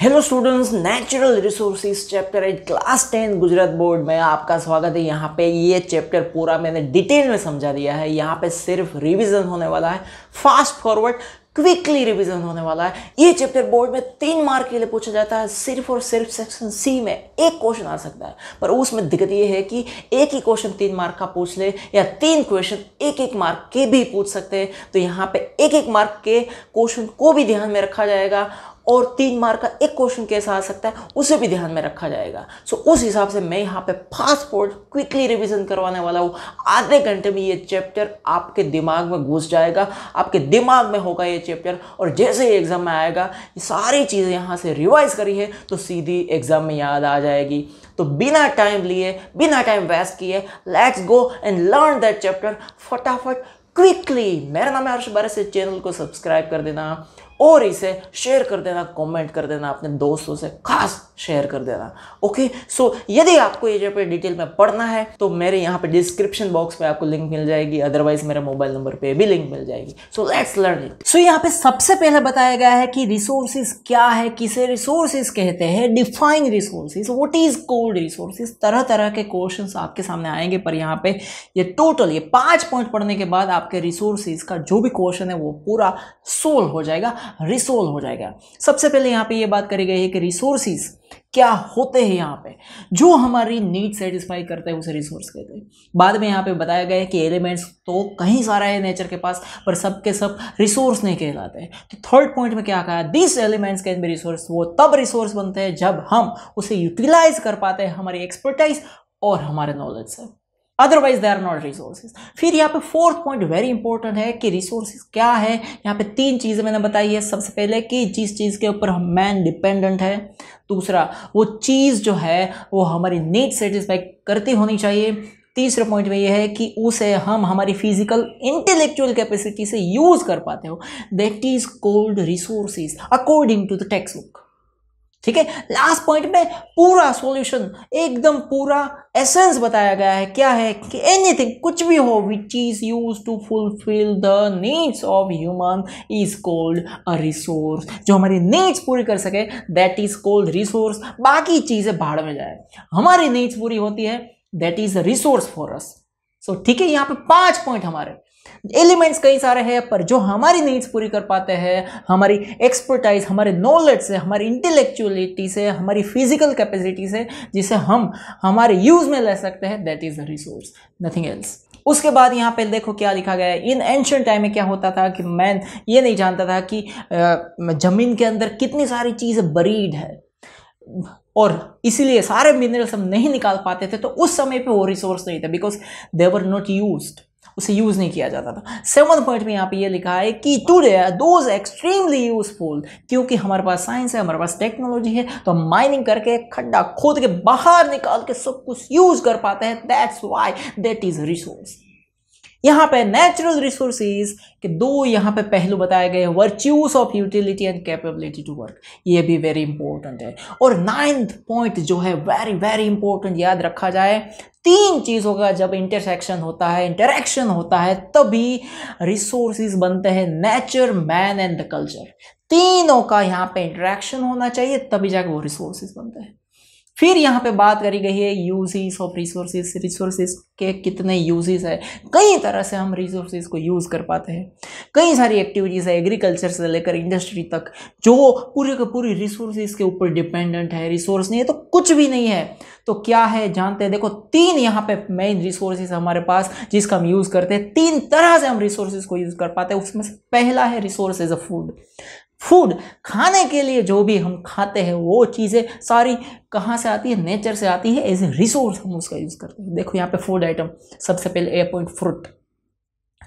Hello students natural resources chapter eight class ten Gujarat board में आपका स्वागत है यहाँ पे ये चैप्टर पूरा मैंने डिटेल में समझा दिया है यहाँ पे सिर्फ रिवीजन होने वाला है फास्ट फॉरवर्ड क्विकली रिवीजन होने वाला है ये चैप्टर बोर्ड में तीन मार्क के लिए पूछा जाता है सिर्फ और सिर्फ सेक्शन सी में एक क्वेश्चन आ सकता है पर उसमें दिक्कत ये है कि एक ही क्वेश्चन तीन मार्क का पूछ ले या तीन क्वेश्चन एक एक मार्क के भी पूछ सकते हैं तो यहाँ पे एक एक मार्क के क्वेश्चन को भी ध्यान में रखा जाएगा और तीन मार्क का एक क्वेश्चन कैसा आ सकता है उसे भी ध्यान में रखा जाएगा सो so, उस हिसाब से मैं यहाँ पे फास्ट फोर्ड क्विकली रिविजन करवाने वाला हूँ आधे घंटे में ये चैप्टर आपके दिमाग में घुस जाएगा आपके दिमाग में होगा ये चैप्टर और जैसे ही एग्ज़ाम में आएगा ये सारी चीज़ें यहाँ से रिवाइज करी है तो सीधी एग्ज़ाम में याद आ जाएगी तो बिना टाइम लिए बिना टाइम वेस्ट किए let's go and learn that chapter फटाफट क्विकली मेरा नाम है हर्ष बारे से चैनल को सब्सक्राइब कर देना और इसे शेयर कर देना कमेंट कर देना अपने दोस्तों से खास शेयर कर देना ओके सो यदि आपको ये जो पे डिटेल में पढ़ना है तो मेरे यहाँ पे डिस्क्रिप्शन बॉक्स में आपको लिंक मिल जाएगी अदरवाइज मेरे मोबाइल नंबर पे भी लिंक मिल जाएगी so let's learn it so यहाँ पे सबसे पहले बताया गया है कि रिसोर्सेज क्या है किसे रिसोर्सेज कहते हैं define resources what is called resources तरह तरह के क्वेश्चन आपके सामने आएंगे पर यहाँ पे ये टोटल ये पांच पॉइंट पढ़ने के बाद आपके रिसोर्सेज का जो भी क्वेश्चन है वो पूरा सोल्व हो जाएगा रिसोल्व हो जाएगा सबसे पहले यहाँ पे ये बात करी गई है कि रिसोर्सिस क्या होते हैं यहाँ पे जो हमारी नीड सेटिस्फाई करते हैं उसे रिसोर्स कहते हैं बाद में यहाँ पे बताया गया है कि एलिमेंट्स तो कहीं सारा है नेचर के पास पर सब के सब रिसोर्स नहीं कहलाते हैं तो थर्ड पॉइंट में क्या कहा this elements can be resource वो तब रिसोर्स बनते हैं जब हम उसे यूटिलाइज कर पाते हैं हमारी एक्सपर्टाइज और हमारे नॉलेज से otherwise they are not resources फिर यहाँ पे फोर्थ पॉइंट वेरी इंपॉर्टेंट है कि रिसोर्सेज क्या है यहाँ पे तीन चीज़ें मैंने बताई है सबसे पहले कि जिस चीज़ के ऊपर हम मैन डिपेंडेंट है दूसरा वो चीज़ जो है वो हमारी नीड सेटिस्फाई करती होनी चाहिए तीसरे पॉइंट में यह है कि उसे हम हमारी फिजिकल इंटेलेक्चुअल कैपेसिटी से यूज़ कर पाते हो that is called resources according to the text book ठीक है लास्ट पॉइंट में पूरा सॉल्यूशन एकदम पूरा एसेंस बताया गया है क्या है कि एनीथिंग कुछ भी हो which is use to fulfil the needs of human is called a resource जो हमारी नीड्स पूरी कर सके दैट इज कॉल्ड रिसोर्स बाकी चीज़ें भाड़ में जाए हमारी नीड्स पूरी होती है that is a resource for us so ठीक है यहां पे पांच पॉइंट हमारे एलिमेंट्स कई सारे हैं पर जो हमारी नीड्स पूरी कर पाते हैं हमारी एक्सपर्टाइज हमारे नॉलेज से हमारी इंटेलेक्चुअलिटी से हमारी फिजिकल कैपेसिटी से जिसे हम हमारे यूज़ में ले सकते हैं that is the resource nothing else उसके बाद यहाँ पे देखो क्या लिखा गया है इन एंशंट टाइम में क्या होता था कि मैन ये नहीं जानता था कि ज़मीन के अंदर कितनी सारी चीज़ें बरीड है और इसीलिए सारे मिनरल्स हम नहीं निकाल पाते थे तो उस समय पे वो रिसोर्स नहीं था because they were not used उसे यूज़ नहीं किया जाता था सेवन पॉइंट में यहाँ पे ये लिखा है कि टूडे दोज एक्सट्रीमली यूजफुल क्योंकि हमारे पास साइंस है हमारे पास टेक्नोलॉजी है तो हम माइनिंग करके खड्डा खोद के बाहर निकाल के सब कुछ यूज़ कर पाते हैं that's why that is resource यहाँ पे नेचुरल रिसोर्सेज के दो यहाँ पे पहलू बताए गए हैं virtues of utility and capability to work ये भी वेरी इंपॉर्टेंट है और नाइन्थ पॉइंट जो है वेरी वेरी इंपॉर्टेंट याद रखा जाए तीन चीज़ों का जब इंटरसेक्शन होता है इंटरेक्शन होता है तभी रिसोर्सिस बनते हैं nature man and the culture तीनों का यहाँ पे इंटरेक्शन होना चाहिए तभी जाके वो रिसोर्सेज बनते हैं फिर यहाँ पे बात करी गई है यूजेस ऑफ रिसोर्सेज रिसोर्सेज के कितने यूजेस है कई तरह से हम रिसोर्सेज को यूज़ कर पाते हैं कई सारी एक्टिविटीज़ है एग्रीकल्चर से लेकर इंडस्ट्री तक जो पूरे के पूरी रिसोर्सेज के ऊपर डिपेंडेंट है रिसोर्स नहीं है तो कुछ भी नहीं है तो क्या है जानते हैं देखो तीन यहाँ पे मेन रिसोर्सेज हमारे पास जिसका हम यूज़ करते हैं तीन तरह से हम रिसोर्सेज को यूज़ कर पाते हैं उसमें से पहला है रिसोर्सेज ऑफ फूड फूड खाने के लिए जो भी हम खाते हैं वो चीज़ें सारी कहाँ से आती है नेचर से आती है एज ए रिसोर्स हम उसका यूज़ करते हैं देखो यहाँ पे फूड आइटम सबसे पहले ए पॉइंट फ्रूट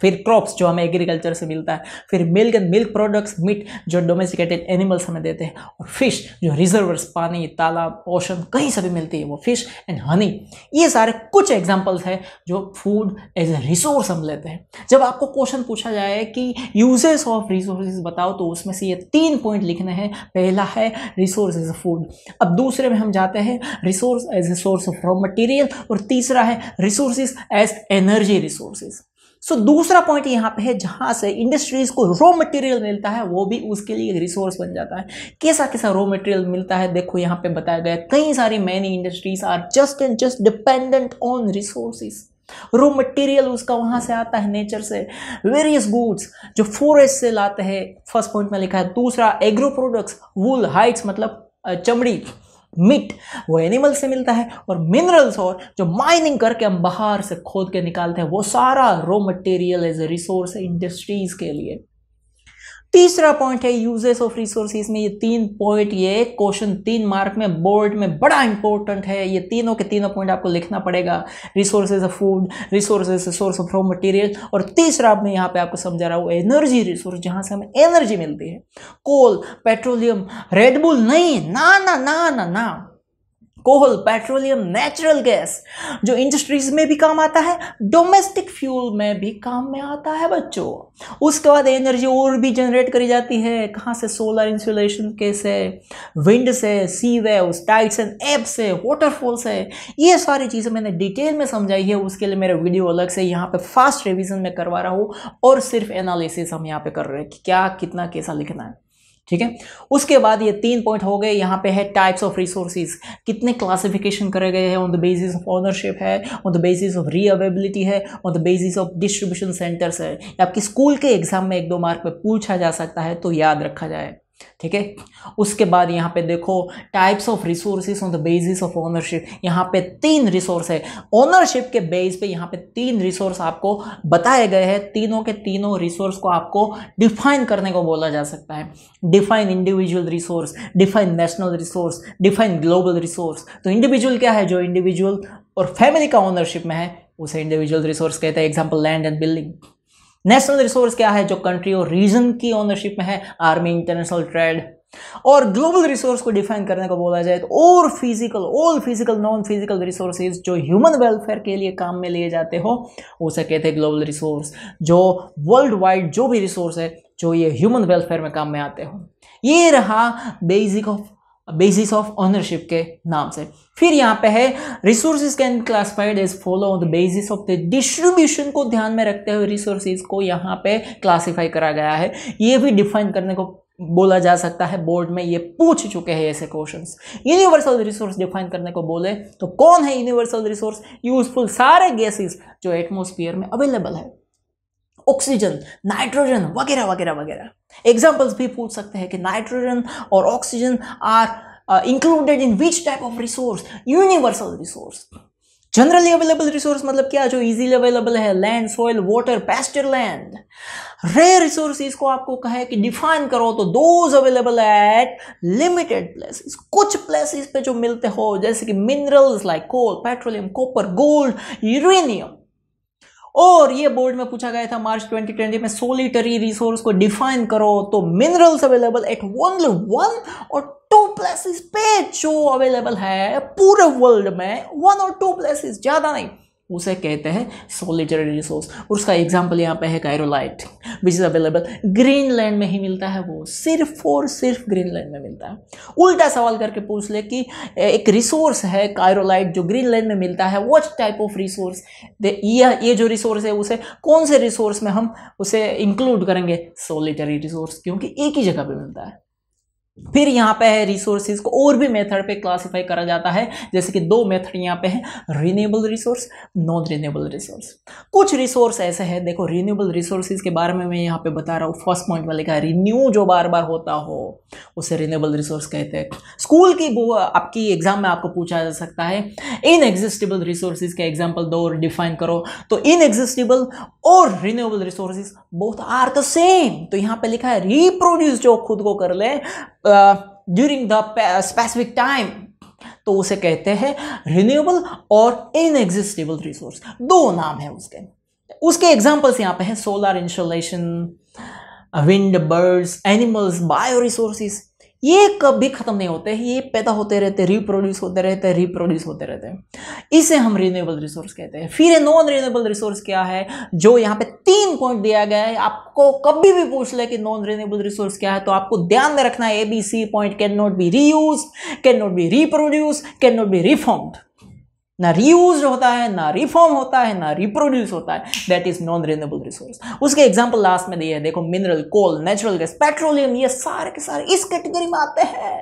फिर क्रॉप्स जो हमें एग्रीकल्चर से मिलता है फिर milk and milk products meat जो डोमेस्टिकेटेड एनिमल्स हमें देते हैं और फिश जो रिजर्वर्स पानी तालाब ओशन कहीं से भी मिलती है वो फिश एंड हनी ये सारे कुछ एग्जाम्पल्स हैं जो फूड एज ए रिसोर्स हम लेते हैं जब आपको क्वेश्चन पूछा जाए कि यूजेस ऑफ रिसोर्सेज बताओ तो उसमें से ये तीन पॉइंट लिखने हैं पहला है रिसोर्स एज ए फूड अब दूसरे में हम जाते हैं resource as a source of raw material और तीसरा है resources as energy resources so so, दूसरा पॉइंट यहाँ पे है जहाँ से इंडस्ट्रीज को रॉ मटेरियल मिलता है वो भी उसके लिए रिसोर्स बन जाता है कैसा कैसा रॉ मटेरियल मिलता है देखो यहाँ पे बताया गया कई सारी many industries are just and just dependent on resources raw material उसका वहाँ से आता है नेचर से वेरियस गुड्स जो फॉरेस्ट से लाते हैं फर्स्ट पॉइंट में लिखा है दूसरा एग्रो प्रोडक्ट्स वुल हाइट्स मतलब चमड़ी मिट वो एनिमल से मिलता है और मिनरल्स और जो माइनिंग करके हम बाहर से खोद के निकालते हैं वो सारा raw material as a resource है इंडस्ट्रीज़ के लिए तीसरा पॉइंट है यूजेस ऑफ रिसोर्सिस में ये तीन पॉइंट ये क्वेश्चन तीन मार्क में बोर्ड में बड़ा इंपॉर्टेंट है ये तीनों के तीनों पॉइंट आपको लिखना पड़ेगा resources of food resources source of raw material और तीसरा मैं यहाँ पे आपको समझा रहा हूँ एनर्जी रिसोर्स जहाँ से हमें एनर्जी मिलती है कोल पेट्रोलियम रेडबुल नहीं ना ना ना ना ना कोल पेट्रोलियम नेचुरल गैस जो इंडस्ट्रीज में भी काम आता है डोमेस्टिक फ्यूल में भी काम में आता है बच्चों उसके बाद एनर्जी और भी जनरेट करी जाती है कहाँ से सोलर इंसुलेशन के से विंड से सी वेव्स टाइट्स एंड एप से वाटरफॉल से ये सारी चीज़ें मैंने डिटेल में समझाई है उसके लिए मेरा वीडियो अलग से यहाँ पे फास्ट रिविजन में करवा रहा हूँ और सिर्फ एनालिसिस हम यहाँ पे कर रहे हैं कि क्या कितना कैसा लिखना है ठीक है उसके बाद ये तीन पॉइंट हो गए यहाँ पे है टाइप्स ऑफ रिसोर्सिस कितने क्लासिफिकेशन करे गए हैं on the basis of ownership है ऑन द बेसिस ऑफ रीअवेबिलिटी है on the basis of distribution centres है आपकी स्कूल के एग्जाम में एक दो मार्क पे पूछा जा सकता है तो याद रखा जाए ठीक है उसके बाद यहाँ पे देखो types of resources on the basis of ownership यहाँ पे तीन रिसोर्स है ओनरशिप के बेस पे यहाँ पे तीन रिसोर्स आपको बताए गए हैं तीनों के तीनों रिसोर्स को आपको डिफाइन करने को बोला जा सकता है define individual resource define national resource define global resource तो इंडिविजुअल क्या है जो इंडिविजुअल और फैमिली का ओनरशिप में है उसे इंडिविजुअल रिसोर्स कहते हैं example land and building national resource क्या है जो कंट्री और रीजन की ओनरशिप में है आर्मी इंटरनेशनल ट्रेड और ग्लोबल रिसोर्स को डिफाइन करने को बोला जाए तो और physical all physical non physical resources जो ह्यूमन वेलफेयर के लिए काम में लिए जाते हो उसे कहते हैं ग्लोबल रिसोर्स जो वर्ल्ड वाइड जो भी रिसोर्स है जो ये ह्यूमन वेलफेयर में काम में आते हो ये रहा basic of basis of ownership के नाम से फिर यहाँ पे है resources can classified as follow on the basis of the distribution को ध्यान में रखते हुए रिसोर्सिस को यहाँ पे क्लासिफाई करा गया है ये भी डिफाइन करने को बोला जा सकता है बोर्ड में ये पूछ चुके हैं ऐसे क्वेश्चंस यूनिवर्सल रिसोर्स डिफाइन करने को बोले तो कौन है यूनिवर्सल रिसोर्स यूजफुल सारे गैसेस जो एटमोसफियर में अवेलेबल है ऑक्सीजन नाइट्रोजन वगैरह वगैरह वगैरह एग्जाम्पल्स भी पूछ सकते हैं कि नाइट्रोजन और oxygen are included in which type of resource universal resource generally available resource मतलब क्या जो इजीली अवेलेबल है land soil water pasture land rare resources को आपको कहे कि डिफाइन करो तो those available at limited places कुछ प्लेसेस पे जो मिलते हो जैसे कि minerals like coal petroleum copper gold uranium और ये बोर्ड में पूछा गया था मार्च 2020 में सोलिटरी रिसोर्स को डिफाइन करो तो minerals available at one one और टू प्लेसेस पे जो अवेलेबल है पूरे वर्ल्ड में वन और टू प्लेसेस ज़्यादा नहीं उसे कहते हैं सोलिटरी रिसोर्स और उसका एग्जाम्पल यहाँ पे है cryolite which is available Greenland में ही मिलता है वो सिर्फ और सिर्फ ग्रीनलैंड में मिलता है उल्टा सवाल करके पूछ ले कि एक रिसोर्स है कायरोलाइट जो ग्रीनलैंड में मिलता है वॉट टाइप ऑफ रिसोर्स ये जो रिसोर्स है उसे कौन से रिसोर्स में हम उसे इंक्लूड करेंगे सोलिटरी रिसोर्स क्योंकि एक ही जगह पर मिलता है फिर यहाँ पे है रिसोर्सेज को और भी मेथड पे क्लासिफाई करा जाता है जैसे कि दो मेथड यहाँ पे है renewable resource non renewable resource कुछ रिसोर्स ऐसे हैं देखो रीनेबल रिसोर्सेज के बारे में मैं यहाँ पे बता रहा हूँ फर्स्ट पॉइंट में लिखा है रिन्यू जो बार बार होता हो उसे रीनेबल रिसोर्स कहते हैं स्कूल की आपकी एग्जाम में आपको पूछा जा सकता है इन एग्जिस्टेबल रिसोर्सेज के एग्जाम्पल दो और डिफाइन करो तो इन एग्जिस्टेबल और renewable resources both are the same तो यहाँ पे लिखा है रिप्रोड्यूस जो खुद को कर ले ड्यूरिंग द स्पेसिफिक टाइम तो उसे कहते हैं रिन्यूएबल और इनएक्जिस्टेबल रिसोर्स दो नाम है उसके उसके एग्जाम्पल्स यहाँ पे हैं solar insolation wind birds animals bio resources ये कभी ख़त्म नहीं होते ये पैदा होते रहते रिप्रोड्यूस होते रहते रिप्रोड्यूस होते रहते हैं इसे हम रिन्यूएबल रिसोर्स कहते हैं फिर नॉन रिन्यूएबल रिसोर्स क्या है जो यहाँ पे तीन पॉइंट दिया गया है आपको कभी भी पूछ ले कि नॉन रिन्यूएबल रिसोर्स क्या है तो आपको ध्यान में रखना है A B C point can not be reuse can not be reproduce can not be reformed ना रीयूज होता है ना रिफॉर्म होता है ना रिप्रोड्यूस होता है that is non renewable resource उसके एग्जाम्पल लास्ट में दिए हैं देखो mineral coal natural gas petroleum ये सारे के सारे इस कैटेगरी में आते हैं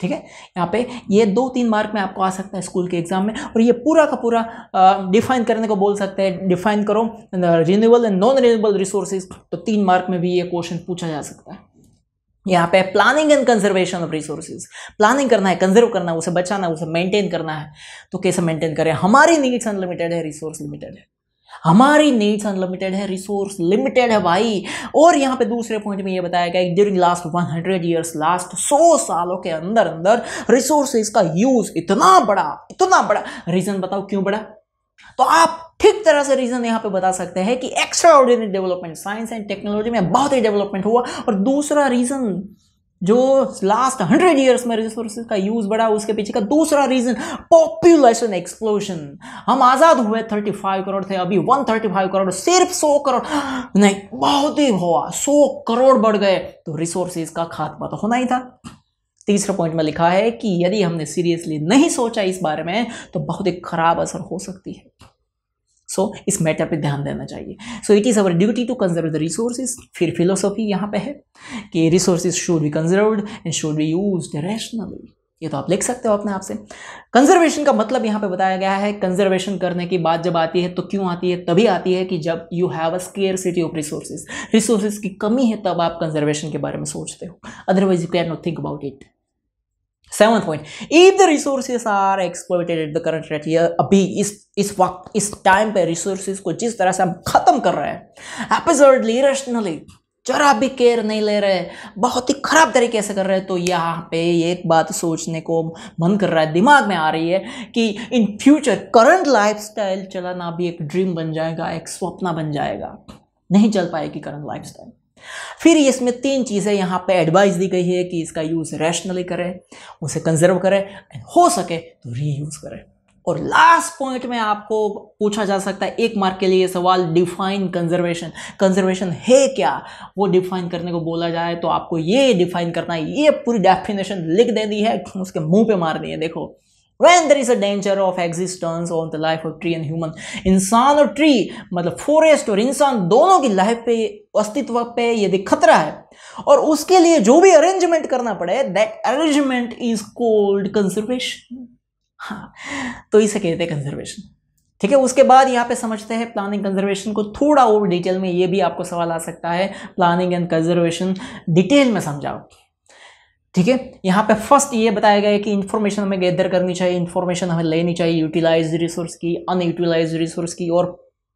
ठीक है यहाँ पे ये दो तीन मार्क में आपको आ सकता है स्कूल के एग्जाम में और ये पूरा का पूरा डिफाइन करने को बोल सकते हैं डिफाइन करो renewable and non renewable resources तो तीन मार्क में भी ये क्वेश्चन पूछा जा सकता है यहाँ पे planning and conservation of resources planning करना है कंजर्व करना है उसे बचाना है उसे मेंटेन करना है तो कैसे मेंटेन करें हमारी नीड्स अनलिमिटेड है रिसोर्स लिमिटेड है हमारी नीड्स अनलिमिटेड है रिसोर्स लिमिटेड है भाई और यहाँ पे दूसरे पॉइंट में ये बताया गया during last hundred years last सौ सालों के अंदर अंदर रिसोर्सेज का यूज़ इतना बड़ा इतना बड़ा रीज़न बताओ क्यों बड़ा तो आप ठीक तरह से रीजन यहां पे बता सकते हैं कि extra ordinary development science and technology में बहुत ही डेवलपमेंट हुआ और दूसरा रीजन जो लास्ट हंड्रेड ईयर्स में रिसोर्सेज का यूज बढ़ा उसके पीछे का दूसरा रीजन पॉपुलेशन एक्सप्लोशन हम आजाद हुए थर्टी फाइव करोड़ थे अभी वन थर्टी फाइव करोड़ सिर्फ सौ करोड़ नहीं बहुत ही हुआ सो करोड़ बढ़ गए तो रिसोर्सेज का खात्मा तो होना ही था तीसरा पॉइंट में लिखा है कि यदि हमने सीरियसली नहीं सोचा इस बारे में तो बहुत ही खराब असर हो सकती है सो so, इस मैटर पे ध्यान देना चाहिए so it is our duty to conserve the resources फिर फिलोसॉफी यहाँ पे है कि resources should be conserve and should be use rationally ये तो आप लिख सकते हो अपने आप से कंजर्वेशन का मतलब यहाँ पे बताया गया है कंजर्वेशन करने की बात जब आती है तो क्यों आती है तभी आती है कि जब you have a scarcity of resources resources की कमी है तब आप कंजर्वेशन के बारे में सोचते हो otherwise you can not think about it seven point if the resource are exploited at the current rate ये अभी इस इस वक्त इस टाइम पे रिसोर्सेज को जिस तरह से हम खत्म कर रहे हैं जरा भी केयर नहीं ले रहे बहुत ही खराब तरीके से कर रहे हैं तो यहाँ पे एक बात सोचने को मन कर रहा है दिमाग में आ रही है कि इन फ्यूचर करंट लाइफ चलाना भी एक ड्रीम बन जाएगा एक स्वप्न बन जाएगा नहीं चल पाएगी करंट लाइफ फिर इसमें तीन चीज़ें यहाँ पे एडवाइस दी गई है कि इसका यूज़ रैशनली करें उसे कंजर्व करें एंड हो सके तो रीयूज़ करें और लास्ट पॉइंट में आपको पूछा जा सकता है एक मार्क के लिए सवाल डिफाइन कंजर्वेशन कंजर्वेशन है क्या वो डिफाइन करने को बोला जाए तो आपको ये डिफाइन करना है ये पूरी डेफिनेशन लिख दे दी है उसके मुंह पे मार है देखो when there is a danger of existence on the life of tree and human इंसान और ट्री मतलब फॉरेस्ट और इंसान दोनों की लाइफ पे अस्तित्व पे यदि खतरा है और उसके लिए जो भी अरेंजमेंट करना पड़े that arrangement is called conservation हाँ तो इसे कहते हैं कंजर्वेशन ठीक है उसके बाद यहाँ पे समझते हैं प्लानिंग कंजर्वेशन को थोड़ा और डिटेल में ये भी आपको सवाल आ सकता है प्लानिंग एंड कंजर्वेशन डिटेल में समझाओ ठीक है यहाँ पे फर्स्ट ये बताया गया है कि इन्फॉर्मेशन हमें गैदर करनी चाहिए इन्फॉर्मेशन हमें लेनी चाहिए यूटिलाइज रिसोर्स की अनयूटिलाइज रिसोर्स की और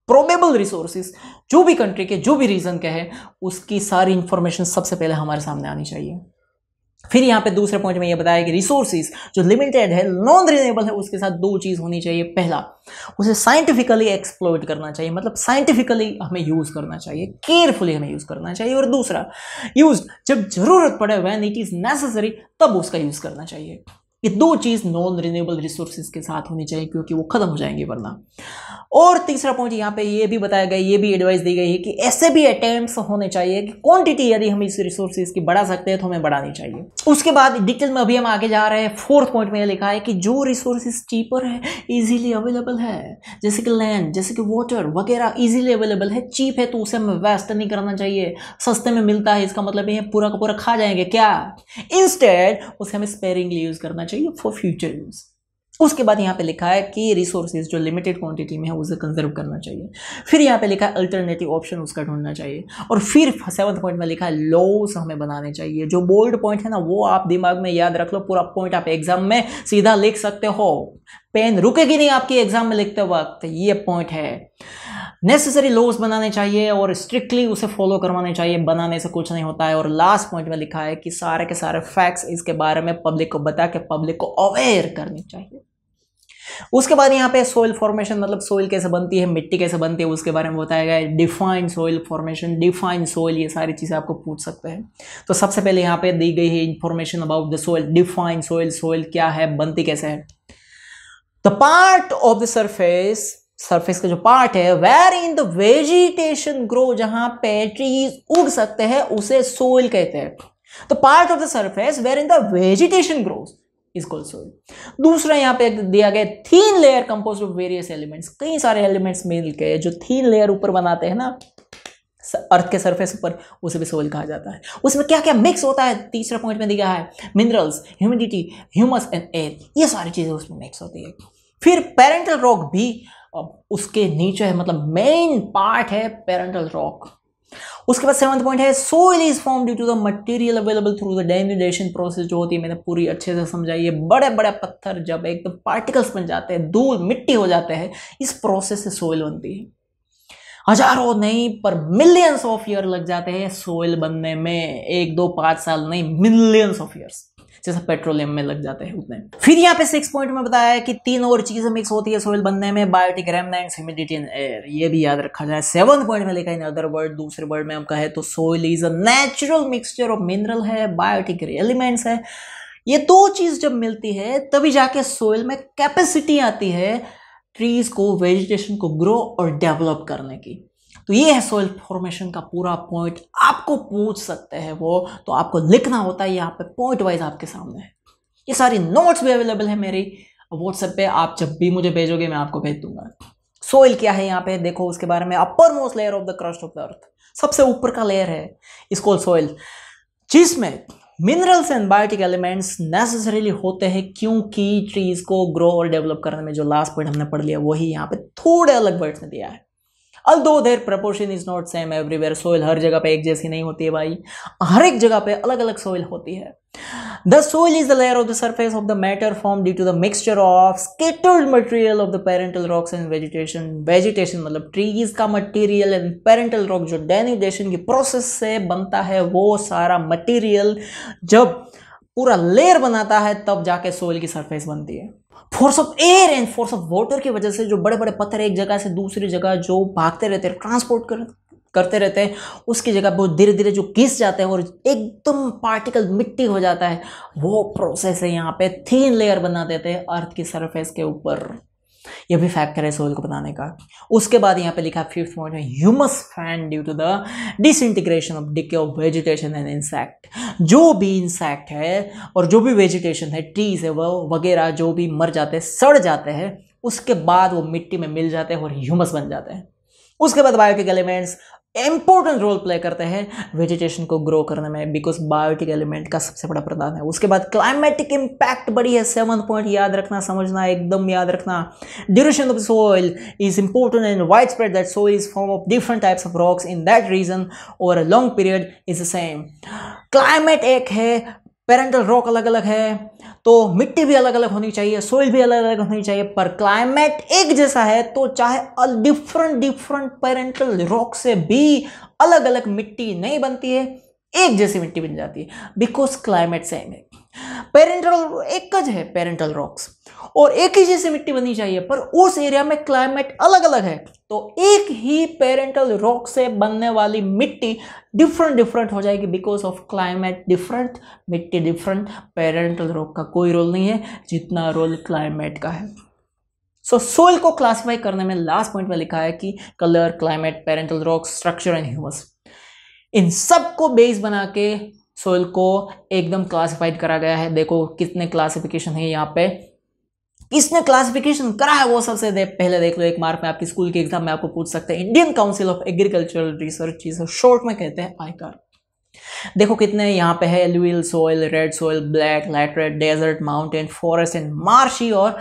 प्रोबेबल रिसोर्सिस जो भी कंट्री के जो भी रीजन के हैं उसकी सारी इन्फॉर्मेशन सबसे पहले हमारे सामने आनी चाहिए फिर यहाँ पे दूसरे पॉइंट में ये बताया कि रिसोर्सेज जो लिमिटेड है नॉन रिनेबल है उसके साथ दो चीज़ होनी चाहिए पहला उसे साइंटिफिकली एक्सप्लोर करना चाहिए मतलब साइंटिफिकली हमें यूज़ करना चाहिए केयरफुली हमें यूज़ करना चाहिए और दूसरा यूज जब ज़रूरत पड़े वैन इट इज़ नेसेसरी तब उसका यूज़ करना चाहिए ये दो चीज़ नॉन रिन्यूएबल रिसोर्सेज के साथ होनी चाहिए क्योंकि वो खत्म हो जाएंगे वरना और तीसरा पॉइंट यहाँ पे ये भी बताया गया ये भी एडवाइस दी गई है कि ऐसे भी अटैम्प्ट होने चाहिए कि क्वांटिटी यदि हम इस रिसोर्सेज की बढ़ा सकते हैं तो हमें बढ़ानी चाहिए उसके बाद डिटेल में अभी हम आगे जा रहे हैं फोर्थ पॉइंट में लिखा है कि जो रिसोर्सेज चीपर है ईजिली अवेलेबल है जैसे कि लैंड जैसे कि वाटर वगैरह ईजिली अवेलेबल है चीप है तो उसे हमें वेस्ट नहीं करना चाहिए सस्ते में मिलता है इसका मतलब ये पूरा का पूरा खा जाएंगे क्या इंस्टेड उसे हमें स्पेयरिंगली यूज़ करना चाहिए फॉर फ्यूचर यूज़ उसके बाद यहाँ पे लिखा है कि रिसोर्सेज जो लिमिटेड क्वांटिटी में है उसे कंजर्व करना चाहिए फिर यहाँ पे लिखा है अल्टरनेटिव ऑप्शन उसका ढूंढना चाहिए और फिर सेवन्थ पॉइंट में लिखा है लॉस हमें बनाने चाहिए जो बोल्ड पॉइंट है ना वो आप दिमाग में याद रख लो पूरा पॉइंट आप एग्जाम में सीधा लिख सकते हो पेन रुकेगी नहीं आपकी एग्जाम में लिखते वक्त ये पॉइंट है नेसेसरी लॉज बनाने चाहिए और स्ट्रिक्टली उसे फॉलो करवाने चाहिए बनाने से कुछ नहीं होता है और लास्ट पॉइंट में लिखा है कि सारे के सारे फैक्ट्स इसके बारे में पब्लिक को बता के पब्लिक को अवेयर करनी चाहिए उसके बाद यहाँ पे सोइल फॉर्मेशन मतलब सोइल कैसे बनती है मिट्टी कैसे बनती है उसके बारे में बताया गया है define soil formation define soil ये सारी चीज़ें आपको पूछ सकते हैं तो सबसे पहले यहाँ पे दी गई है information about the soil define soil soil क्या है बनती कैसे है the part of the surface surface का जो पार्ट है where in the vegetation grow जहां पे ट्रीज उग सकते हैं उसे सोइल कहते हैं तो part of the surface where in the vegetation grows is called soil दूसरा यहाँ पे दिया गया thin layer compose of various elements कई सारे एलिमेंट्स मिल जो थीन लेयर ऊपर बनाते हैं ना अर्थ के सरफेस ऊपर उसे भी सोइल कहा जाता है उसमें क्या क्या मिक्स होता है तीसरा पॉइंट में दिया है minerals humidity humus and air ये सारी चीज़ें उसमें मिक्स होती है फिर पेरेंटल रॉक भी और उसके नीचे है मतलब मेन पार्ट है पेरेंटल रॉक उसके बाद सेवंथ पॉइंट है soil is form due to the material available through the denudation process जो होती है मैंने पूरी अच्छे से समझाई है बड़े बड़े पत्थर जब एकदम तो पार्टिकल्स बन जाते हैं धूल मिट्टी हो जाते हैं इस प्रोसेस से सोइल बनती है हजारों नहीं पर मिलियंस ऑफ ईयर लग जाते हैं सोयल बनने में एक दो पांच साल नहीं मिलियंस ऑफ ईयर्स जैसा पेट्रोलियम में लग जाते हैं उतने फिर यहाँ पे सिक्स पॉइंट में बताया है कि तीन और चीजें मिक्स होती है सोयल बनने में biotic remnant humidity and air ये भी याद रखा जाए सेवन पॉइंट में लिखा इन अदर वर्ड दूसरे वर्ड में हम कहे तो soil is a natural mixture of mineral है बायोटिक एलिमेंट्स है ये दो चीज जब मिलती है तभी जाके सोयल में कैपेसिटी आती है ट्रीज को वेजिटेशन को ग्रो और डेवलप करने की तो ये है सोइल फॉर्मेशन का पूरा पॉइंट आपको पूछ सकते हैं वो तो आपको लिखना होता है यहाँ पे पॉइंट वाइज आपके सामने है ये सारी नोट्स भी अवेलेबल है मेरी व्हाट्सएप पे आप जब भी मुझे भेजोगे मैं आपको भेज दूंगा सोइल क्या है यहाँ पे देखो उसके बारे में uppermost layer of the crust of the earth सबसे ऊपर का लेयर है इसको सोइल जिसमें minerals and biotic elements necessarily होते हैं क्योंकि ट्रीज को ग्रो और डेवलप करने में जो लास्ट पॉइंट हमने पढ़ लिया वही यहाँ पे थोड़े अलग वर्ड्स में दिया है although their proportion is not same everywhere soil हर जगह पे एक जैसी नहीं होती है भाई हर एक जगह पे अलग अलग सोइल होती है the soil is the layer of the surface of the matter form due to the mixture of scattered material of the parental rocks and vegetation vegetation मतलब ट्रीज का मटीरियल एंड पेरेंटल रॉक जो denudation की process से बनता है वो सारा material जब पूरा लेयर बनाता है तब जाके सोइल की सर्फेस बनती है force of air and force of water की वजह से जो बड़े बड़े पत्थर एक जगह से दूसरी जगह जो भागते रहते हैं ट्रांसपोर्ट कर करते रहते हैं उसकी जगह बहुत धीरे धीरे जो घिस जाते हैं और एकदम पार्टिकल मिट्टी हो जाता है वो प्रोसेस है यहाँ पे थीन लेयर बना देते हैं अर्थ की सरफेस के ऊपर ये भी फैक्टर है सोइल को बनाने का उसके बाद यहाँ पे लिखा फिफ्थ पॉइंट में humus fan due to the disintegration of decay of vegetation and insect जो भी इंसेक्ट है और जो भी वेजिटेशन है ट्रीज है वह वगैरह जो भी मर जाते हैं सड़ जाते हैं उसके बाद वो मिट्टी में मिल जाते हैं और ह्यूमस बन जाते हैं उसके बाद biotic elements important role play करते हैं वेजिटेशन को ग्रो करने में बिकॉज बायोटिक एलिमेंट का सबसे बड़ा प्रदान है उसके बाद क्लाइमेटिक इंपैक्ट बड़ी है सेवन पॉइंट याद रखना समझना एकदम याद रखना duration of soil is important and wide spread that soil is form of different types of rocks in that region और a long period is the same climate एक है पेरेंटल रॉक अलग अलग है तो मिट्टी भी अलग अलग होनी चाहिए सोइल भी अलग अलग होनी चाहिए पर क्लाइमेट एक जैसा है तो चाहे डिफरेंट डिफरेंट पेरेंटल रॉक से भी अलग अलग मिट्टी नहीं बनती है एक जैसी मिट्टी बन जाती है बिकॉज क्लाइमेट सेम है पेरेंटल एक है पेरेंटल रॉक्स और एक ही जैसी मिट्टी बननी चाहिए पर उस एरिया में क्लाइमेट अलग अलग है तो एक ही पेरेंटल रॉक से बनने वाली मिट्टी डिफरेंट डिफरेंट हो जाएगी बिकॉज ऑफ क्लाइमेट डिफरेंट मिट्टी डिफरेंट पेरेंटल रॉक का कोई रोल नहीं है जितना रोल क्लाइमेट का है सो so, सोइल को क्लासिफाई करने में लास्ट पॉइंट में लिखा है कि colour climate parental rock structure and humus इन सब को बेस बना के सोइल को एकदम क्लासिफाइड करा गया है देखो कितने क्लासिफिकेशन है यहाँ पे किसने क्लासिफिकेशन करा है वो सबसे दे, पहले देख लो एक मार्क में आपकी स्कूल के एग्जाम में आपको पूछ सकते हैं Indian council of agricultural research जिसे शॉर्ट में कहते हैं आयकर देखो कितने यहाँ पे है alluvial soil red soil black laterite desert mountain forest and marshy और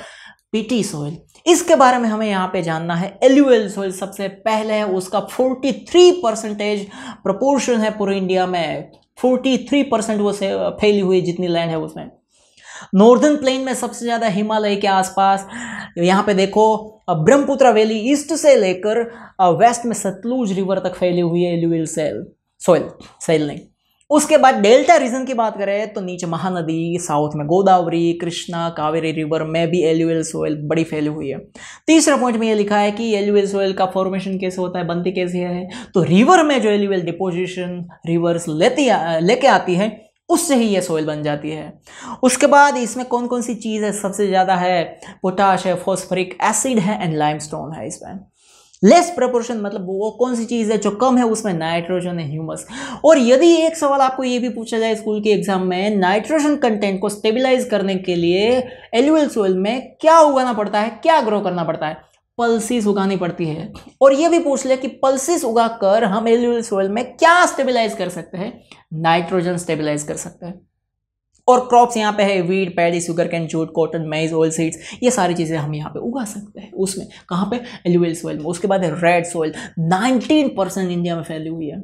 पीटी सोयल इसके बारे में हमें यहाँ पे जानना है एलुअल सोयल सबसे पहले है उसका 43 परसेंटेज प्रपोर्शन है पूरे इंडिया में 43 परसेंट वो फैली हुई जितनी लैंड है उसमें नॉर्दर्न प्लेन में सबसे ज़्यादा हिमालय के आसपास यहाँ पे देखो ब्रह्मपुत्र वैली ईस्ट से लेकर वेस्ट में सतलुज रिवर तक फैली हुई है एल्यूल सेल सोइल सेल नहीं उसके बाद डेल्टा रीजन की बात करें तो नीचे महानदी साउथ में गोदावरी कृष्णा कावेरी रिवर में भी एल्यूएल सोयल बड़ी फैली हुई है तीसरा पॉइंट में ये लिखा है कि एल्यूएल सोयल का फॉर्मेशन कैसे होता है बनती कैसे है तो रिवर में जो एल्यूएल डिपोजिशन रिवर्स लेती लेके आती है उससे ही ये सोयल बन जाती है उसके बाद इसमें कौन कौन सी चीज़ है सबसे ज़्यादा है पोटाश है फॉस्फरिक एसिड है एंड लाइम है इसमें लेस प्रपोर्शन मतलब वो कौन सी चीज़ है जो कम है उसमें नाइट्रोजन है ह्यूमस और यदि एक सवाल आपको ये भी पूछा जाए स्कूल के एग्जाम में नाइट्रोजन कंटेंट को स्टेबिलाइज करने के लिए एलुअल सोयल में क्या उगाना पड़ता है क्या ग्रो करना पड़ता है पल्सिस उगानी पड़ती है और ये भी पूछ लिया कि पल्सिस उगा कर हम एल्यूल सोयल में क्या स्टेबिलाईज कर सकते हैं नाइट्रोजन स्टेबिलाईज कर सकते हैं और क्रॉप्स यहाँ पे है wheat paddy sugarcane jute cotton maize oilseeds ये सारी चीज़ें हम यहाँ पे उगा सकते हैं उसमें कहाँ पे एल्यूल सोयल में उसके बाद है रेड सोयल 19 परसेंट इंडिया में फैली हुई है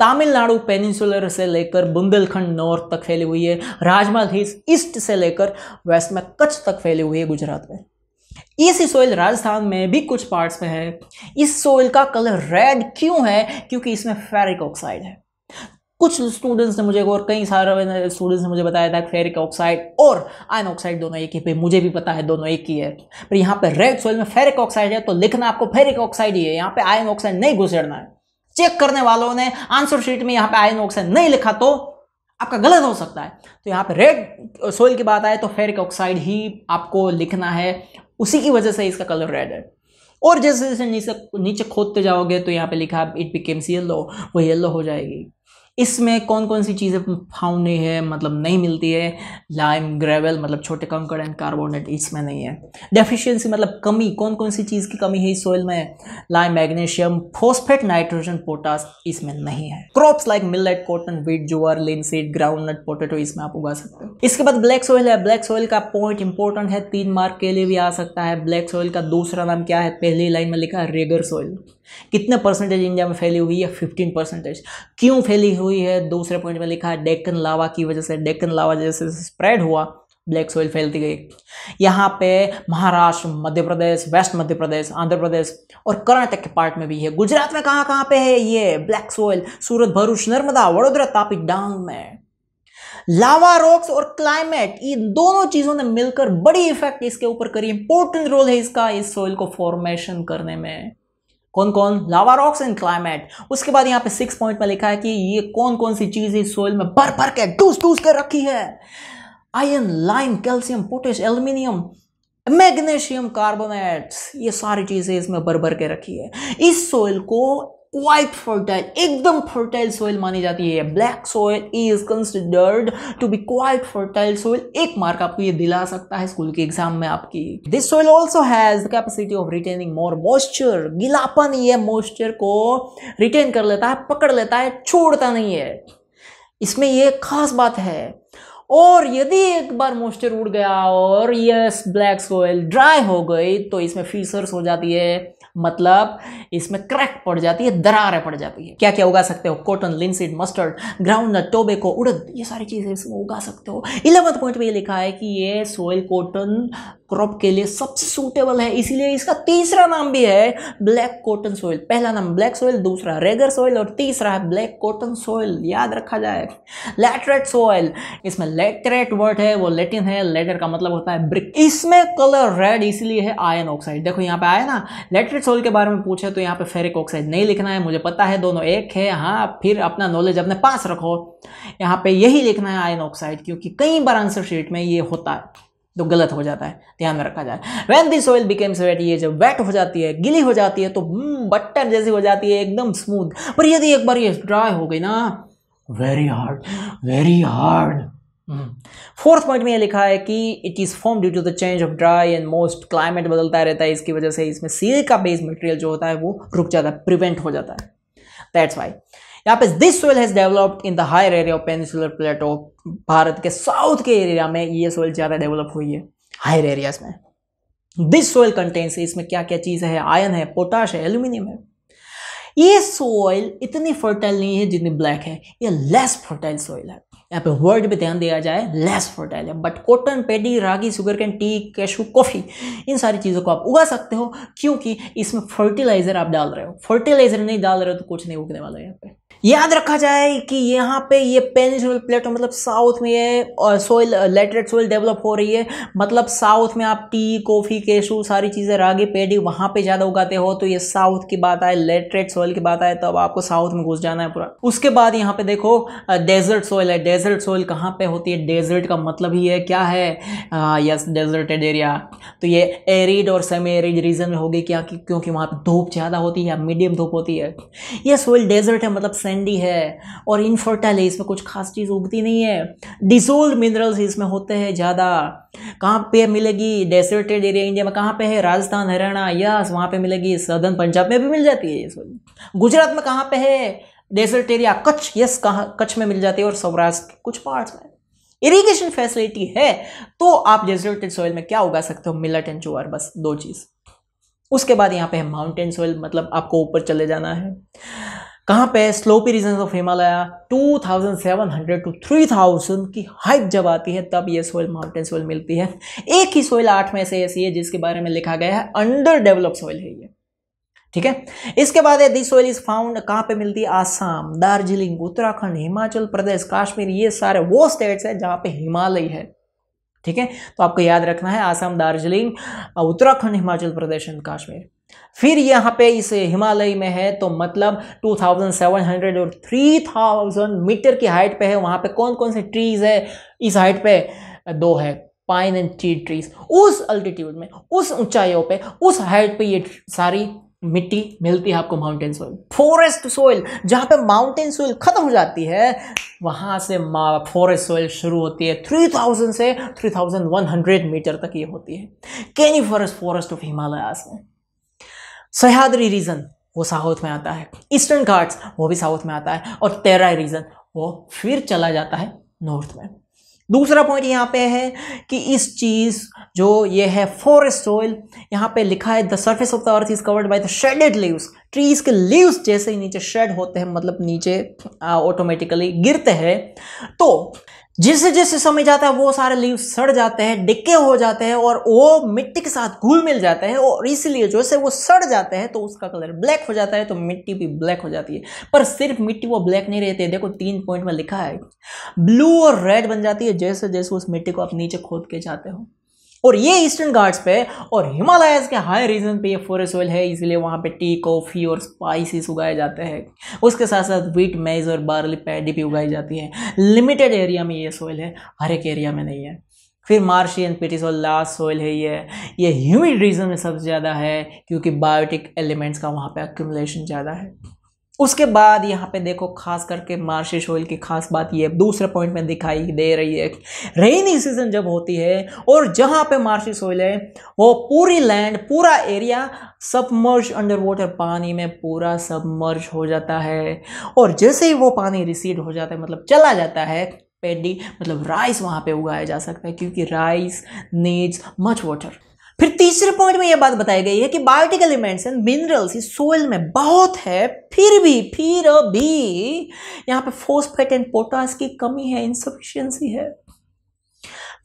तमिलनाडु पेनिसुलर से लेकर बुंदेलखंड नॉर्थ तक फैली हुई है राजमहल हिल्स ईस्ट से लेकर वेस्ट में कच्छ तक फैली हुई है गुजरात में इसी सोइल राजस्थान में भी कुछ पार्ट्स में है इस सोइल का कलर रेड क्यों है क्योंकि इसमें फेरिक ऑक्साइड है कुछ स्टूडेंट्स ने मुझे और कई सारे स्टूडेंट्स ने मुझे बताया था फेरिक ऑक्साइड और आयन ऑक्साइड दोनों एक ही पे मुझे भी पता है दोनों एक ही है पर यहाँ पे रेड सोइल में फेरिक ऑक्साइड है तो लिखना आपको फेरिक ऑक्साइड ही है यहाँ पे आयन ऑक्साइड नहीं घुसेड़ना है चेक करने वालों ने आंसर शीट में यहाँ पे आयन ऑक्साइड नहीं लिखा तो आपका गलत हो सकता है तो यहाँ पे रेड सोइल की बात आए तो फेरिक ऑक्साइड ही आपको लिखना है उसी की वजह से इसका कलर रेड है और जैसे जैसे नीचे नीचे खोदते जाओगे तो यहाँ पे लिखा इट बिकेम्स येल्लो वो येल्लो हो जाएगी इसमें कौन कौन सी चीज़ें फाउंड नहीं है मतलब नहीं मिलती है लाइम ग्रेवल मतलब छोटे कंकड़ एंड कार्बोनेट इसमें नहीं है डेफिशिएंसी मतलब कमी कौन कौन सी चीज़ की कमी है इस सोइल में lime magnesium phosphate nitrogen potash इसमें नहीं है crops like millet cotton wheat jowar linseed groundnut potato इसमें आप उगा सकते हो इसके बाद ब्लैक सोइल है ब्लैक सोइल का पॉइंट इंपॉर्टेंट है तीन मार्क के लिए भी आ सकता है ब्लैक सोइल का दूसरा नाम क्या है पहली लाइन में लिखा है रेगर सोइल कितने परसेंटेज इंडिया में फैली हुई है फिफ्टीन परसेंटेज क्यों फैली हुई हुई है दूसरे पॉइंट में लिखा है डेक्कन लावा की वजह से डेक्कन लावा जैसे स्प्रेड हुआ ब्लैक सोइल फैलती गई यहाँ पे महाराष्ट्र मध्य प्रदेश वेस्ट मध्य प्रदेश आंध्र प्रदेश और कर्नाटक के पार्ट में भी है गुजरात में कहाँ कहाँ पे है ये ब्लैक सोइल सूरत भरूच नर्मदा वडोदरा तापी डांग में लावा रॉक्स और क्लाइमेट ये दोनों चीज़ों ने मिलकर बड़ी इफेक्ट इसके ऊपर करी इंपॉर्टेंट रोल है इसका इस सोइल को फॉर्मेशन करने में कौन कौन लावा रॉक्स एंड क्लाइमेट उसके बाद यहाँ पे सिक्स पॉइंट में लिखा है कि ये कौन कौन सी चीज़ें सोइल में भर भर के टूस टूस के रखी है iron lime calcium potash aluminium magnesium carbonates ये सारी चीज़ें इसमें भर भर के रखी है इस सोइल को क्वाइट फर्टाइल एकदम फर्टाइल सोइल मानी जाती है black soil is considered to be quite fertile soil एक मार्क आपको ये दिला सकता है स्कूल के एग्जाम में आपकी this soil also has capacity of retaining more moisture गिलापन ये मॉइस्चर को रिटेन कर लेता है पकड़ लेता है छोड़ता नहीं है इसमें ये खास बात है और यदि एक बार मॉइस्चर उड़ गया और यस ब्लैक सोइल ड्राई हो गई तो इसमें फीसर्स हो जाती है मतलब इसमें क्रैक पड़ जाती है दरारें पड़ जाती है क्या क्या उगा सकते हो cotton linseed mustard groundnut tobacco उड़द ये सारी चीज़ें इसमें उगा सकते हो इलेवंथ पॉइंट में ये लिखा है कि ये सोयल कॉटन क्रॉप के लिए सबसे सूटेबल है इसीलिए इसका तीसरा नाम भी है ब्लैक कॉटन सोइल पहला नाम ब्लैक सोइल दूसरा रेगर सोइल और तीसरा है ब्लैक कॉटन सोइल याद रखा जाए लेटरेट सोयल इसमें लेटरेट वर्ड है वो लेटिन है लेटर का मतलब होता है ब्रिक इसमें कलर रेड इसलिए है आयन ऑक्साइड देखो यहाँ पे आया ना लेटरेट सोइल के बारे में पूछे तो यहाँ पे फेरिक ऑक्साइड नहीं लिखना है मुझे पता है दोनों एक है हाँ फिर अपना नॉलेज अपने पास रखो यहाँ पे यही लिखना है आयन ऑक्साइड क्योंकि कई बार आंसर शीट में ये होता है तो गलत हो जाता है ध्यान में रखा जाए when the soil becomes wet ये जब वेट हो जाती है गिली हो जाती है तो हम्म, बट्टर जैसी हो जाती है एकदम स्मूथ पर यदि एक बार ये ड्राई हो गई ना very hard very hard fourth point में ये लिखा है कि it is form due to the change of dry and moist climate बदलता रहता है इसकी वजह से इसमें सील का बेस मटेरियल जो होता है वो रुक जाता है प्रिवेंट हो जाता है दैट्स वाई यहाँ पे this soil has developed in the higher area of peninsular plateau Bharat के साउथ के एरिया में ये सोइल ज़्यादा डेवलप हुई है हायर एरियाज में दिस सोइल कंटेंट्स इसमें क्या क्या चीज़ है आयन है पोटाश है एल्यूमिनियम है ये सॉइल इतनी फर्टाइल नहीं है जितनी ब्लैक है ये लेस फर्टाइल सॉइल है यहाँ पे वर्ड पे ध्यान दिया जाए लेस फर्टाइल है but cotton paddy ragi sugarcane tea cashew coffee इन सारी चीज़ों को आप उगा सकते हो क्योंकि इसमें फर्टिलाइज़र आप डाल रहे हो फर्टिलाइज़र नहीं डाल रहे हो तो कुछ नहीं उगने वाला है यहाँ पे याद रखा जाए कि यहाँ पे ये पेनिसुलर प्लेटो मतलब साउथ में और सोइल लेटरेट सोइल डेवलप हो रही है मतलब साउथ में आप टी कॉफ़ी केसु सारी चीज़ें रागी पेडी वहाँ पे ज़्यादा उगाते हो तो ये साउथ की बात आए लेटरेट सोइल की बात आए तो अब आपको साउथ में घुस जाना है पूरा उसके बाद यहाँ पे देखो डेजर्ट सोइल है डेजर्ट सोइल कहाँ पर होती है डेजर्ट का मतलब ही है क्या है यस डेजर्टेड एरिया तो ये एरिड और सेमी एरिड रीजन में होगी क्या क्योंकि वहाँ पर धूप ज़्यादा होती है या मीडियम धूप होती है यह सोइल डेजर्ट है मतलब सैंडी है और इनफर्टाइल है इसमें कुछ खास चीज़ उगती नहीं है डिसोल्व मिनरल्स इसमें होते हैं ज़्यादा कहाँ पे मिलेगी डेसर्टेड एरिया इंडिया में कहाँ पे है राजस्थान हरियाणा यस वहाँ पे मिलेगी सदर्न पंजाब में भी मिल जाती है ये गुजरात में कहाँ पे है डेजर्ट एरिया कच्छ यस कहाँ कच्छ में मिल जाती है और सौराष्ट्र कुछ पार्ट्स में इरीगेशन फैसिलिटी है तो आप डेजर्टेड सॉइल में क्या उगा सकते हो मिलट एंड ज्वार बस दो चीज़ उसके बाद यहाँ पे है माउंटेन सॉइल मतलब आपको ऊपर चले जाना है कहाँ पे slopy region of Himalaya 2700 to 3000 की हाइट जब आती है तब ये सोइल माउंटेन सोइल मिलती है एक ही सोइल आठ में से ऐसी है जिसके बारे में लिखा गया है अंडर डेवलप सोइल है ये ठीक है इसके बाद दिस सोइल इज फाउंड कहाँ पे मिलती है आसाम दार्जिलिंग उत्तराखंड हिमाचल प्रदेश काश्मीर ये सारे वो स्टेट्स है जहाँ पे हिमालय है ठीक है तो आपको याद रखना है आसाम दार्जिलिंग उत्तराखंड हिमाचल प्रदेश एंड काश्मीर फिर यहाँ पे इस हिमालय में है तो मतलब 2700 और 3000 मीटर की हाइट पे है वहाँ पे कौन कौन से ट्रीज है इस हाइट पे दो है पाइन एंड टी ट्रीज उस अल्टीट्यूड में उस ऊंचाइयों पे उस हाइट पे ये सारी मिट्टी मिलती है आपको माउंटेन सोइल फॉरेस्ट सोइल जहाँ पे माउंटेन सोइल ख़त्म हो जाती है वहाँ से फॉरेस्ट सोइल शुरू होती है 3000 से 3100 मीटर तक ये होती है कैनी फॉरेस्ट फॉरेस्ट ऑफ हिमालयास में सह्याद्री रीजन वो साउथ में आता है ईस्टर्न घाट्स वो भी साउथ में आता है और तेरा रीजन वो फिर चला जाता है नॉर्थ में दूसरा पॉइंट यहाँ पे है कि इस चीज़ जो ये है फॉरेस्ट सोइल यहाँ पे लिखा है the surface of the earth is covered by the shedded leaves trees के लीव्स जैसे ही नीचे शेड होते हैं मतलब नीचे ऑटोमेटिकली गिरते हैं तो जिससे जैसे समय जाता है वो सारे लीव सड़ जाते हैं डिक्के हो जाते हैं और वो मिट्टी के साथ घुल मिल जाते हैं और इसीलिए जो है वो सड़ जाते हैं तो उसका कलर ब्लैक हो जाता है तो मिट्टी भी ब्लैक हो जाती है पर सिर्फ मिट्टी वो ब्लैक नहीं रहती है देखो तीन पॉइंट में लिखा है ब्लू और रेड बन जाती है जैसे जैसे उस मिट्टी को आप नीचे खोद के जाते हो और ये ईस्टर्न घाट्स पे और हिमालयस के हाई रीजन पे ये फॉरेस्ट ऑयल है इसलिए वहाँ पे टी कॉफ़ी और स्पाइसेस उगाए जाते हैं उसके साथ साथ व्हीट मेज और बार्ली पैडी भी उगाई जाती है लिमिटेड एरिया में ये सॉइल है हर एक एरिया में नहीं है फिर मार्शियन पिटिसोल लास्ट सॉइल है ये ये ह्यूमिड रीजन में सबसे ज़्यादा है क्योंकि बायोटिक एलिमेंट्स का वहाँ पे एक्यूमुलेशन ज़्यादा है उसके बाद यहाँ पे देखो खास करके मार्शिश ऑयल की खास बात ये दूसरे पॉइंट में दिखाई दे रही है रेनी सीजन जब होती है और जहाँ पे मार्शिश ऑयल है वो पूरी लैंड पूरा एरिया सबमर्ज अंडर वाटर पानी में पूरा सबमर्ज हो जाता है और जैसे ही वो पानी रिसीड हो जाता है मतलब चला जाता है पेडी मतलब राइस वहाँ पे उगाया जा सकता है क्योंकि राइस नीड्स मच वाटर फिर तीसरे पॉइंट में यह बात बताई गई है कि बायोटिक एलिमेंट्स एंड मिनरल्स इस सोयल में बहुत है फिर भी फिर भी यहाँ पे फोस्फेट एंड पोटास की कमी है इनसफिशियंसी है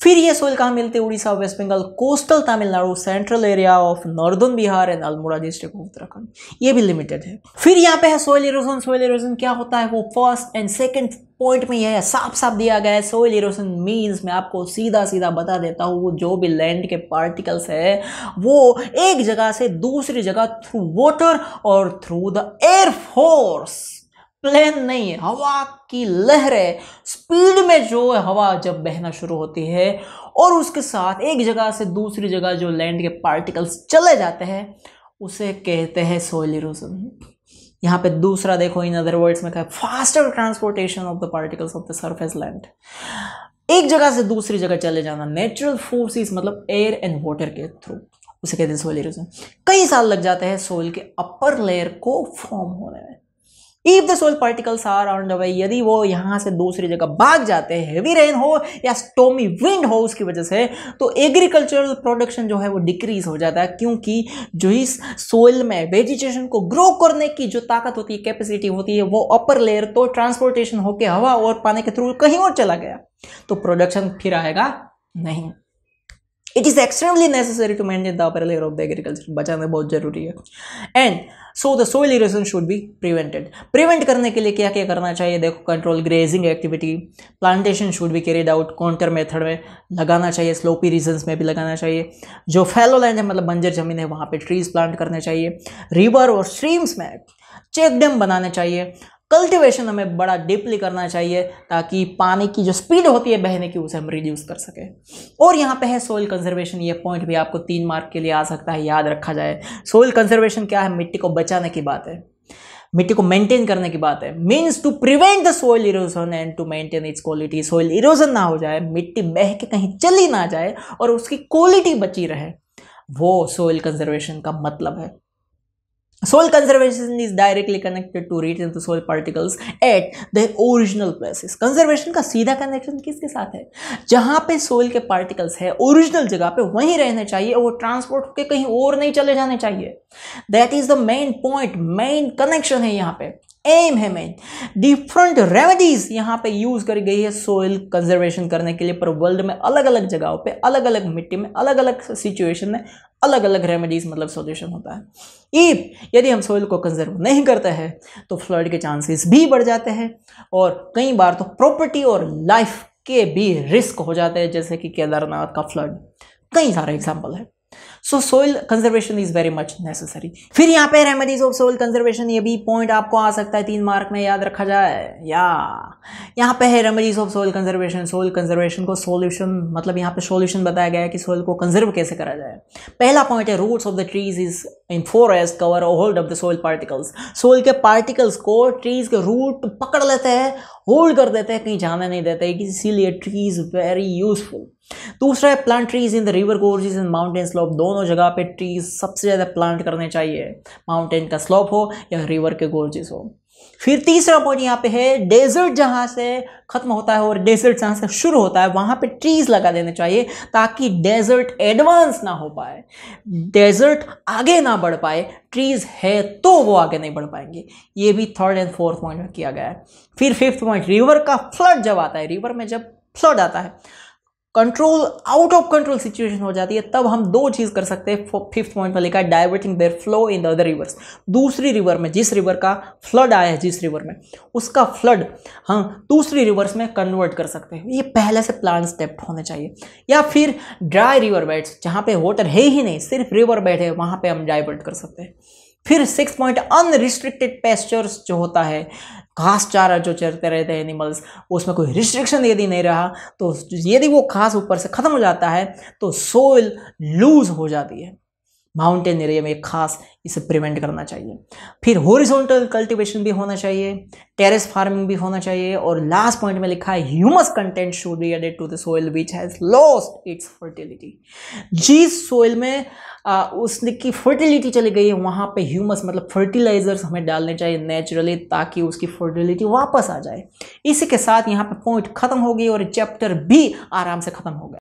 फिर ये सोइल कहाँ मिलते हैं Orissa west Bengal coastal Tamil Nadu central area of northern Bihar and Almora district of Uttarakhand ये भी लिमिटेड है फिर यहाँ पे है सोइल इरोजन सोइल इरोजन क्या होता है वो फर्स्ट एंड सेकंड पॉइंट में यह साफ साफ दिया गया है सोइल इरोजन मीन्स मैं आपको सीधा सीधा बता देता हूँ वो जो भी लैंड के पार्टिकल्स है वो एक जगह से दूसरी जगह थ्रू वाटर और through the air force plane नहीं है हवा की लहरें स्पीड में जो हवा जब बहना शुरू होती है और उसके साथ एक जगह से दूसरी जगह जो लैंड के पार्टिकल्स चले जाते हैं उसे कहते हैं सोयल इरोजन यहाँ पे दूसरा देखो इन अदर वर्ड्स में कहा faster transportation of the particles of the surface land एक जगह से दूसरी जगह चले जाना नेचुरल फोर्सेस मतलब एयर एंड वाटर के थ्रू उसे कहते हैं सोयल इरोजन कई साल लग जाते हैं सोयल के अपर लेयर को फॉर्म होने में if the soil particles are on the way यदि वो यहां से दूसरी जगह भाग जाते हैं हेवी रेन हो या स्टोमी विंड हो उसकी वजह से तो एग्रीकल्चरल प्रोडक्शन जो है वो डिक्रीज हो जाता है क्योंकि जो इस सोइल में वेजिटेशन को ग्रो करने की जो ताकत होती है कैपेसिटी होती है वो अपर लेयर तो ट्रांसपोर्टेशन होकर हवा और पानी के थ्रू कहीं और चला गया तो प्रोडक्शन फिर आएगा नहीं it is extremely necessary to maintain the upper layer of the agriculture बचाना बहुत ज़रूरी है and so the soil erosion should be prevented prevent करने के लिए क्या क्या करना चाहिए देखो control grazing activity plantation should be carried out counter method में लगाना चाहिए स्लोपी रीजन्स में भी लगाना चाहिए जो फैलो लैंड है मतलब बंजर जमीन है वहाँ पर ट्रीज प्लांट करने चाहिए रिवर और स्ट्रीम्स में चेक डैम बनाने चाहिए कल्टिवेशन हमें बड़ा डीपली करना चाहिए ताकि पानी की जो स्पीड होती है बहने की उसे हम रिड्यूस कर सकें और यहाँ पे है सोइल कंजर्वेशन ये पॉइंट भी आपको तीन मार्क के लिए आ सकता है याद रखा जाए सोइल कंजर्वेशन क्या है मिट्टी को बचाने की बात है मिट्टी को मेंटेन करने की बात है means to prevent the soil erosion and to maintain its quality soil erosion ना हो जाए मिट्टी बह के कहीं चली ना जाए और उसकी क्वालिटी बची रहे वो सोइल कंजर्वेशन का मतलब है Soul conservation is directly connected to return to soul particles at their original places. Conservation का सीधा कनेक्शन किसके साथ है जहाँ पे सोल के पार्टिकल्स है ओरिजिनल जगह पे वहीं रहने चाहिए और वो ट्रांसपोर्ट होकर कहीं और नहीं चले जाने चाहिए that is the main point main connection है यहाँ पे एम है मेन डिफरेंट रेमेडीज यहाँ पे यूज करी गई है सोइल कंजर्वेशन करने के लिए पर वर्ल्ड में अलग अलग जगहों पे अलग अलग मिट्टी में अलग अलग सिचुएशन में अलग अलग रेमेडीज मतलब सोल्यूशन होता है ईफ यदि हम सोइल को कंजर्व नहीं करते हैं तो फ्लड के चांसेस भी बढ़ जाते हैं और कई बार तो प्रॉपर्टी और लाइफ के भी रिस्क हो जाते हैं जैसे कि केदारनाथ का फ्लड कई सारे एग्जाम्पल है so soil conservation is very much necessary फिर यहाँ पे रेमेडीज ऑफ सोइल कंजर्वेशन ये भी पॉइंट आपको आ सकता है तीन मार्क में याद रखा जाए या यहाँ पे है remedies of soil conservation soil conservation को सोल्यूशन मतलब यहाँ पे सोल्यूशन बताया गया है कि सोइल को कंजर्व कैसे करा जाए पहला पॉइंट है roots of the trees is in forest cover hold of the soil particles soil के पार्टिकल्स को ट्रीज के रूट पकड़ लेते हैं होल्ड कर देते हैं कहीं जाने नहीं देते इसीलिए ट्रीज वेरी यूजफुल दूसरा है plant trees in the river gorges in mountain slope दोनों जगह पे ट्रीज सबसे ज़्यादा प्लांट करने चाहिए माउंटेन का स्लोप हो या रिवर के गोर्जेस हो फिर तीसरा पॉइंट यहाँ पे है डेजर्ट जहाँ से ख़त्म होता है और डेजर्ट जहाँ से शुरू होता है वहाँ पे ट्रीज लगा देने चाहिए ताकि डेजर्ट एडवांस ना हो पाए डेजर्ट आगे ना बढ़ पाए ट्रीज है तो वो आगे नहीं बढ़ पाएंगे ये भी थर्ड एंड फोर्थ पॉइंट में किया गया है फिर फिफ्थ पॉइंट रिवर का फ्लड जब आता है रिवर में जब फ्लड आता है control out of control situation हो जाती है तब हम दो चीज़ कर सकते हैं फिफ्थ पॉइंट में लिखा है diverting their flow in the other rivers दूसरी रिवर में जिस रिवर का फ्लड आया है जिस रिवर में उसका फ्लड हम हाँ, दूसरी रिवर्स में कन्वर्ट कर सकते हैं ये पहले से प्लान स्टेप होने चाहिए या फिर ड्राई रिवर बेड्स जहाँ पे वाटर है ही नहीं सिर्फ रिवर बेड है वहाँ पर हम डाइवर्ट कर सकते हैं फिर सिक्स पॉइंट अनरिस्ट्रिक्टेड पेस्चर्स जो होता है घास चारा जो चरते रहते हैं एनिमल्स उसमें कोई रिस्ट्रिक्शन यदि नहीं रहा तो यदि वो घास ऊपर से ख़त्म हो जाता है तो सोइल लूज हो जाती है माउंटेन एरिया में खास इसे प्रिवेंट करना चाहिए फिर होरिजोनटल कल्टिवेशन भी होना चाहिए टेरेस फार्मिंग भी होना चाहिए और लास्ट पॉइंट में लिखा है humus content should be added to the soil which has lost its fertility जिस सोइल में आ, उसने की फर्टिलिटी चली गई है वहाँ पे ह्यूमस मतलब फर्टिलाइजर्स हमें डालने चाहिए नेचुरली ताकि उसकी फर्टिलिटी वापस आ जाए इसी के साथ यहाँ पे पॉइंट खत्म हो गई और चैप्टर भी आराम से खत्म हो गया